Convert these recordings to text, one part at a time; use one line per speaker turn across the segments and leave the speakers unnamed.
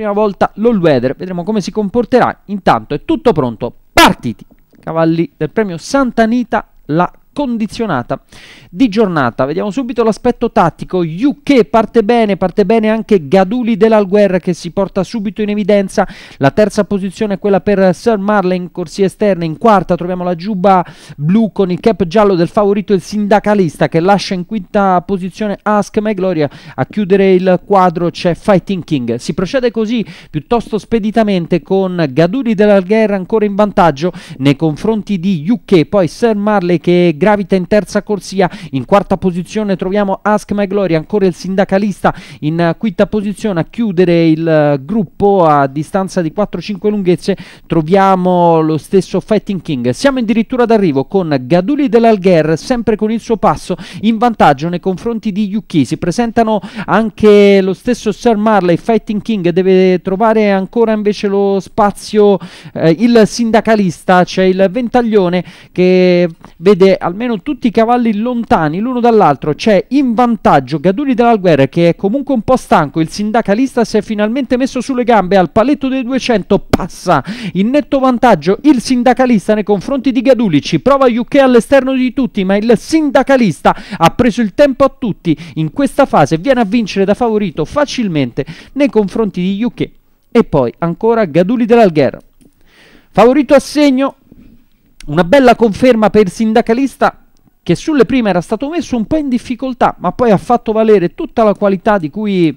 prima volta l'all-weather, vedremo come si comporterà, intanto è tutto pronto, partiti! Cavalli del premio Santa Anita, la condizionata di giornata. Vediamo subito l'aspetto tattico. UK parte bene, parte bene anche Gaduli dell'Alguerra che si porta subito in evidenza. La terza posizione è quella per Sir Marley in corsia esterna. In quarta troviamo la giubba blu con il cap giallo del favorito il sindacalista che lascia in quinta posizione Ask My Gloria. A chiudere il quadro c'è Fighting King. Si procede così piuttosto speditamente con Gaduli dell'Alguerra ancora in vantaggio nei confronti di UK. Poi Sir Marley che è grande gravita in terza corsia, in quarta posizione troviamo Ask My Glory, ancora il sindacalista in eh, quinta posizione a chiudere il eh, gruppo a distanza di 4-5 lunghezze troviamo lo stesso Fighting King. Siamo addirittura d'arrivo con Gaduli dell'Algher sempre con il suo passo in vantaggio nei confronti di Yuki. Si presentano anche lo stesso Sir Marley, Fighting King deve trovare ancora invece lo spazio eh, il sindacalista, c'è cioè il ventaglione che vede almeno tutti i cavalli lontani l'uno dall'altro, c'è in vantaggio Gaduli della guerra che è comunque un po' stanco, il sindacalista si è finalmente messo sulle gambe al paletto dei 200, passa in netto vantaggio il sindacalista nei confronti di Gaduli, ci prova UK all'esterno di tutti, ma il sindacalista ha preso il tempo a tutti in questa fase, viene a vincere da favorito facilmente nei confronti di UK e poi ancora Gaduli dell'Alghera. Favorito a segno una bella conferma per il sindacalista che sulle prime era stato messo un po' in difficoltà, ma poi ha fatto valere tutta la qualità di cui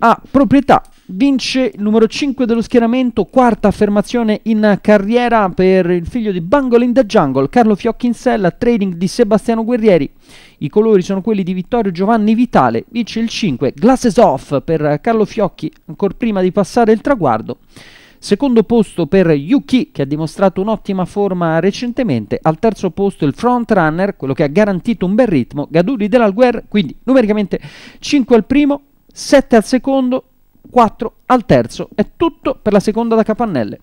ha proprietà. Vince il numero 5 dello schieramento, quarta affermazione in carriera per il figlio di Bungle in the Jungle, Carlo Fiocchi in sella, trading di Sebastiano Guerrieri. I colori sono quelli di Vittorio Giovanni Vitale, vince il 5, glasses off per Carlo Fiocchi, ancora prima di passare il traguardo. Secondo posto per Yuki che ha dimostrato un'ottima forma recentemente, al terzo posto il frontrunner, quello che ha garantito un bel ritmo, Gaduri dell'Alguer, quindi numericamente 5 al primo, 7 al secondo, 4 al terzo, è tutto per la seconda da capannelle.